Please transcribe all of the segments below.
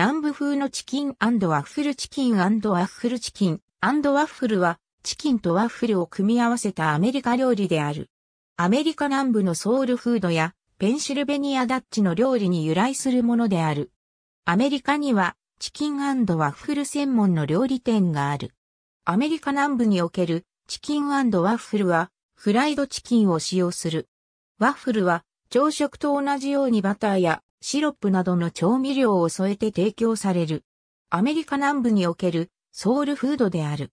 南部風のチキンワッフルチキンワッフルチキンワッフルは、チキンとワッフルを組み合わせたアメリカ料理である。アメリカ南部のソウルフードや、ペンシルベニアダッチの料理に由来するものである。アメリカには、チキンワッフル専門の料理店がある。アメリカ南部におけるチキンワッフルは、フライドチキンを使用する。ワッフルは、朝食と同じようにバターやシロップなどの調味料を添えて提供される。アメリカ南部におけるソウルフードである。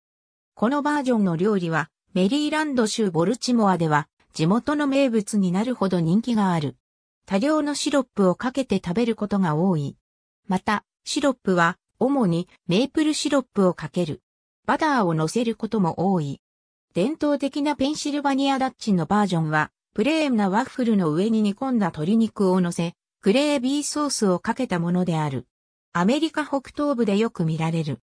このバージョンの料理はメリーランド州ボルチモアでは地元の名物になるほど人気がある。多量のシロップをかけて食べることが多い。また、シロップは主にメープルシロップをかける。バターを乗せることも多い。伝統的なペンシルバニアダッチのバージョンは、プレーンなワッフルの上に煮込んだ鶏肉を乗せ、グレービーソースをかけたものである。アメリカ北東部でよく見られる。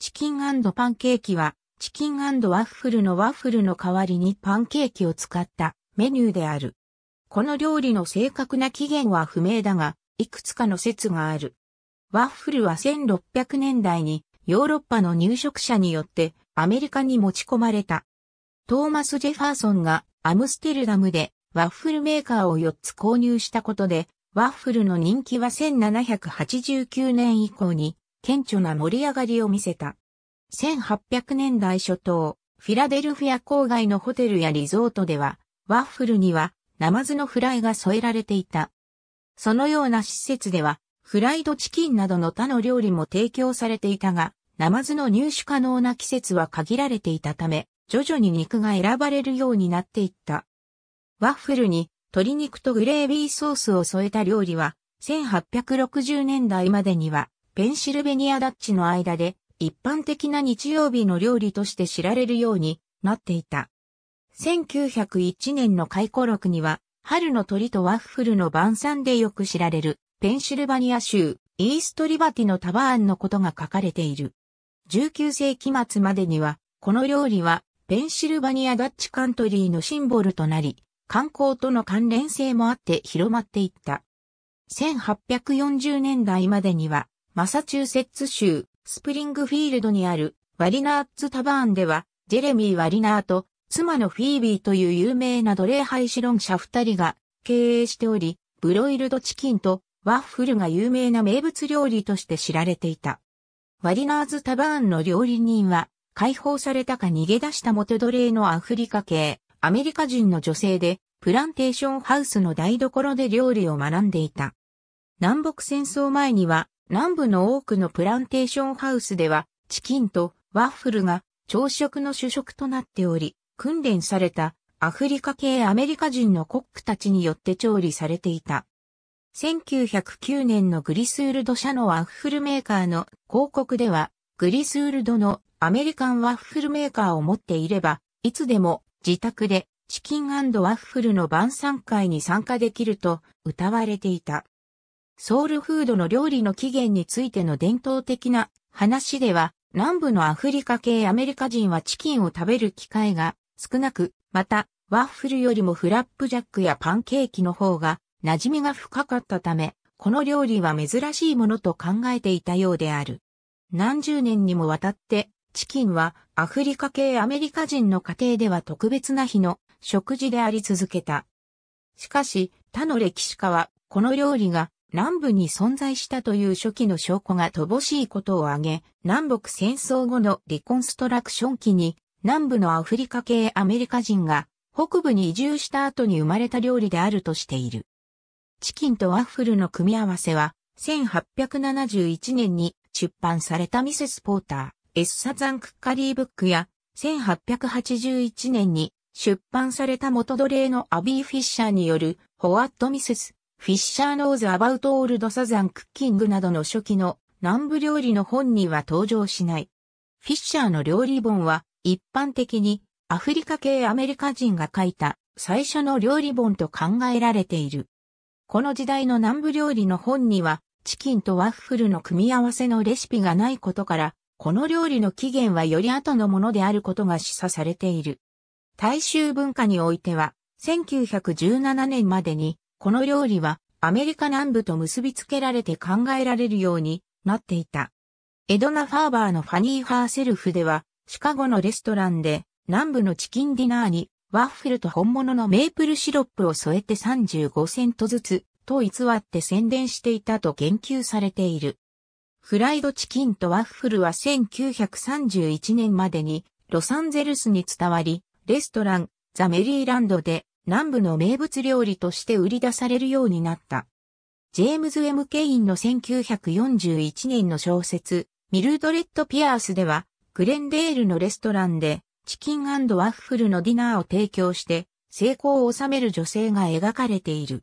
チキンパンケーキは、チキンワッフルのワッフルの代わりにパンケーキを使ったメニューである。この料理の正確な起源は不明だが、いくつかの説がある。ワッフルは1600年代にヨーロッパの入植者によってアメリカに持ち込まれた。トーマス・ジェファーソンがアムステルダムでワッフルメーカーを4つ購入したことでワッフルの人気は1789年以降に顕著な盛り上がりを見せた。1800年代初頭、フィラデルフィア郊外のホテルやリゾートでは、ワッフルにはナマズのフライが添えられていた。そのような施設では、フライドチキンなどの他の料理も提供されていたが、ナマズの入手可能な季節は限られていたため、徐々に肉が選ばれるようになっていった。ワッフルに鶏肉とグレービーソースを添えた料理は、1860年代までには、ペンシルベニアダッチの間で、一般的な日曜日の料理として知られるようになっていた。1901年の回顧録には、春の鳥とワッフルの晩餐でよく知られる、ペンシルバニア州、イーストリバティのタバーンのことが書かれている。19世紀末までには、この料理は、ペンシルバニアダッチカントリーのシンボルとなり、観光との関連性もあって広まっていった。1840年代までには、マサチューセッツ州スプリングフィールドにあるワリナーツタバーンでは、ジェレミー・ワリナーと妻のフィービーという有名な奴隷廃止論者二人が経営しており、ブロイルドチキンとワッフルが有名な名物料理として知られていた。ワリナーズ・タバーンの料理人は、解放されたか逃げ出した元奴隷のアフリカ系、アメリカ人の女性で、プランテーションハウスの台所で料理を学んでいた。南北戦争前には、南部の多くのプランテーションハウスでは、チキンとワッフルが朝食の主食となっており、訓練されたアフリカ系アメリカ人のコックたちによって調理されていた。1909年のグリスールド社のワッフルメーカーの広告では、グリスールドのアメリカンワッフルメーカーを持っていれば、いつでも自宅でチキンワッフルの晩餐会に参加できると歌われていた。ソウルフードの料理の起源についての伝統的な話では、南部のアフリカ系アメリカ人はチキンを食べる機会が少なく、また、ワッフルよりもフラップジャックやパンケーキの方が馴染みが深かったため、この料理は珍しいものと考えていたようである。何十年にもわたってチキンはアフリカ系アメリカ人の家庭では特別な日の食事であり続けた。しかし、他の歴史家は、この料理が南部に存在したという初期の証拠が乏しいことを挙げ、南北戦争後のリコンストラクション期に、南部のアフリカ系アメリカ人が北部に移住した後に生まれた料理であるとしている。チキンとワッフルの組み合わせは、1871年に出版されたミセス・ポーター。エッサザン・クッカリーブックや、1881年に出版された元奴隷のアビー・フィッシャーによる、ホワット・ミスス、フィッシャー・ノーズ・アバウト・オールド・サザン・クッキングなどの初期の南部料理の本には登場しない。フィッシャーの料理本は、一般的にアフリカ系アメリカ人が書いた最初の料理本と考えられている。この時代の南部料理の本にはチキンとワッフルの組み合わせのレシピがないことからこの料理の起源はより後のものであることが示唆されている。大衆文化においては、1917年までに、この料理はアメリカ南部と結びつけられて考えられるようになっていた。エドナ・ファーバーのファニー・ファーセルフでは、シカゴのレストランで南部のチキンディナーにワッフルと本物のメープルシロップを添えて35セントずつと偽って宣伝していたと言及されている。フライドチキンとワッフルは1931年までにロサンゼルスに伝わり、レストラン、ザ・メリーランドで南部の名物料理として売り出されるようになった。ジェームズ・エム・ケインの1941年の小説、ミルドレッド・ピアースでは、グレンデールのレストランで、チキンワッフルのディナーを提供して、成功を収める女性が描かれている。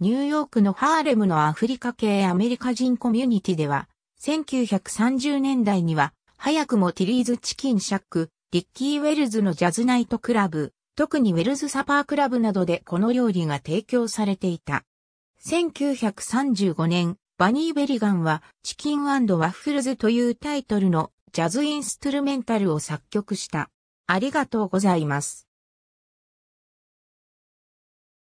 ニューヨークのハーレムのアフリカ系アメリカ人コミュニティでは、1930年代には、早くもティリーズチキンシャック、リッキー・ウェルズのジャズナイトクラブ、特にウェルズサパークラブなどでこの料理が提供されていた。1935年、バニー・ベリガンは、チキンワッフルズというタイトルのジャズインストゥルメンタルを作曲した。ありがとうございます。